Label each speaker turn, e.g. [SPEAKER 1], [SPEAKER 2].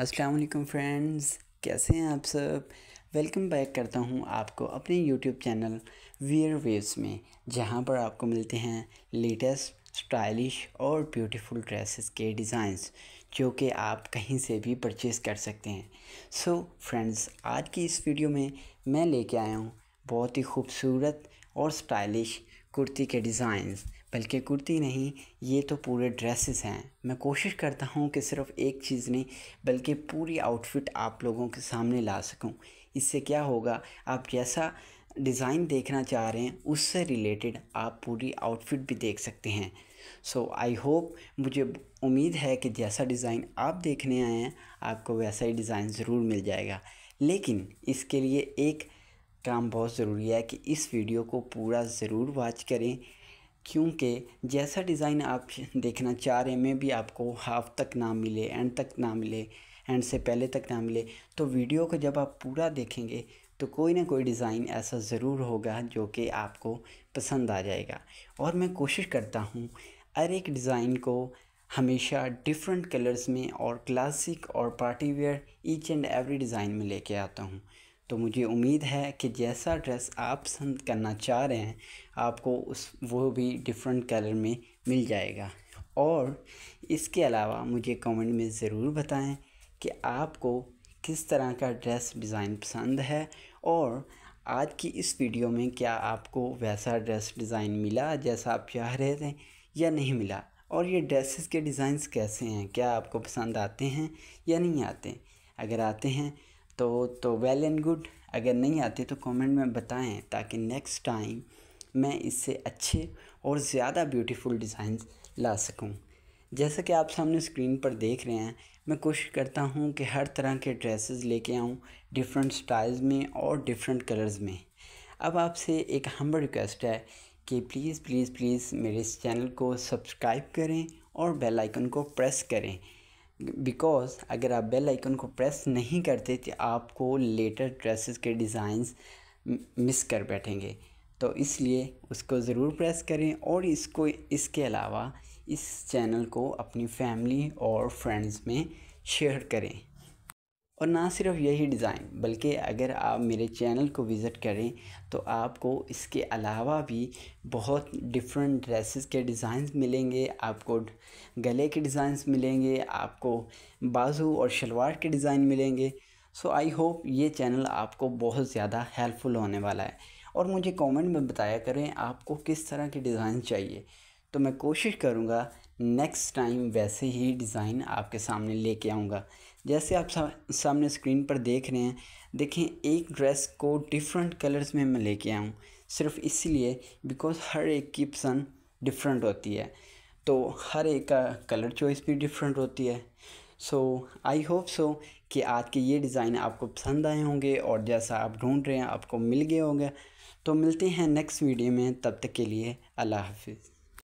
[SPEAKER 1] असलकम फ्रेंड्स कैसे हैं आप सब वेलकम बैक करता हूं आपको अपने यूट्यूब चैनल वियर वेव्स में जहां पर आपको मिलते हैं लेटेस्ट स्टाइलिश और ब्यूटीफुल ड्रेसेस के डिज़ाइंस जो कि आप कहीं से भी परचेस कर सकते हैं सो so, फ्रेंड्स आज की इस वीडियो में मैं लेके आया हूं बहुत ही खूबसूरत और स्टाइलिश कुर्ती के डिज़ाइंस बल्कि कुर्ती नहीं ये तो पूरे ड्रेसेस हैं मैं कोशिश करता हूँ कि सिर्फ एक चीज़ नहीं बल्कि पूरी आउटफिट आप लोगों के सामने ला सकूँ इससे क्या होगा आप जैसा डिज़ाइन देखना चाह रहे हैं उससे रिलेटेड आप पूरी आउटफिट भी देख सकते हैं सो आई होप मुझे उम्मीद है कि जैसा डिज़ाइन आप देखने आए हैं आपको वैसा ही डिज़ाइन ज़रूर मिल जाएगा लेकिन इसके लिए एक काम बहुत ज़रूरी है कि इस वीडियो को पूरा ज़रूर वॉच करें क्योंकि जैसा डिज़ाइन आप देखना चाह रहे में भी आपको हाफ तक ना मिले एंड तक ना मिले एंड से पहले तक ना मिले तो वीडियो को जब आप पूरा देखेंगे तो कोई ना कोई डिज़ाइन ऐसा ज़रूर होगा जो कि आपको पसंद आ जाएगा और मैं कोशिश करता हूँ हर एक डिज़ाइन को हमेशा डिफरेंट कलर्स में और क्लासिक और party wear each and every design में लेके आता हूँ तो मुझे उम्मीद है कि जैसा ड्रेस आप पसंद करना चाह रहे हैं आपको उस वो भी डिफरेंट कलर में मिल जाएगा और इसके अलावा मुझे कमेंट में ज़रूर बताएं कि आपको किस तरह का ड्रेस डिज़ाइन पसंद है और आज की इस वीडियो में क्या आपको वैसा ड्रेस डिज़ाइन मिला जैसा आप चाह रहे थे या नहीं मिला और ये ड्रेसेस के डिज़ाइंस कैसे हैं क्या आपको पसंद आते हैं या नहीं आते अगर आते हैं तो तो वेल एंड गुड अगर नहीं आती तो कमेंट में बताएं ताकि नेक्स्ट टाइम मैं इससे अच्छे और ज़्यादा ब्यूटीफुल डिज़ाइन ला सकूं जैसा कि आप सामने स्क्रीन पर देख रहे हैं मैं कोशिश करता हूं कि हर तरह के ड्रेसेस लेके आऊं डिफरेंट स्टाइल्स में और डिफरेंट कलर्स में अब आपसे एक हम्बल रिक्वेस्ट है कि प्लीज़ प्लीज़ प्लीज़ मेरे इस चैनल को सब्सक्राइब करें और बेल आइकन को प्रेस करें बिकॉज़ अगर आप बेल आइकन को प्रेस नहीं करते तो आपको लेटर ड्रेसेस के डिज़ाइंस मिस कर बैठेंगे तो इसलिए उसको ज़रूर प्रेस करें और इसको इसके अलावा इस चैनल को अपनी फैमिली और फ्रेंड्स में शेयर करें और ना सिर्फ यही डिज़ाइन बल्कि अगर आप मेरे चैनल को विज़िट करें तो आपको इसके अलावा भी बहुत डिफरेंट ड्रेसेस के डिज़ाइंस मिलेंगे आपको गले के डिज़ाइंस मिलेंगे आपको बाजू और शलवार के डिज़ाइन मिलेंगे सो आई होप ये चैनल आपको बहुत ज़्यादा हेल्पफुल होने वाला है और मुझे कमेंट में बताया करें आपको किस तरह के डिज़ाइन चाहिए तो मैं कोशिश करूँगा नेक्स्ट टाइम वैसे ही डिज़ाइन आपके सामने लेके आऊँगा जैसे आप सामने स्क्रीन पर देख रहे हैं देखें एक ड्रेस को डिफरेंट कलर्स में मैं लेके आऊँ सिर्फ इसलिए बिकॉज हर एक की पसंद डिफरेंट होती है तो हर एक का कलर चॉइस भी डिफरेंट होती है सो आई होप सो कि आज के ये डिज़ाइन आपको पसंद आए होंगे और जैसा आप ढूंढ रहे हैं आपको मिल गए होंगे तो मिलते हैं नेक्स्ट वीडियो में तब तक के लिए अल्लाह हाफिज़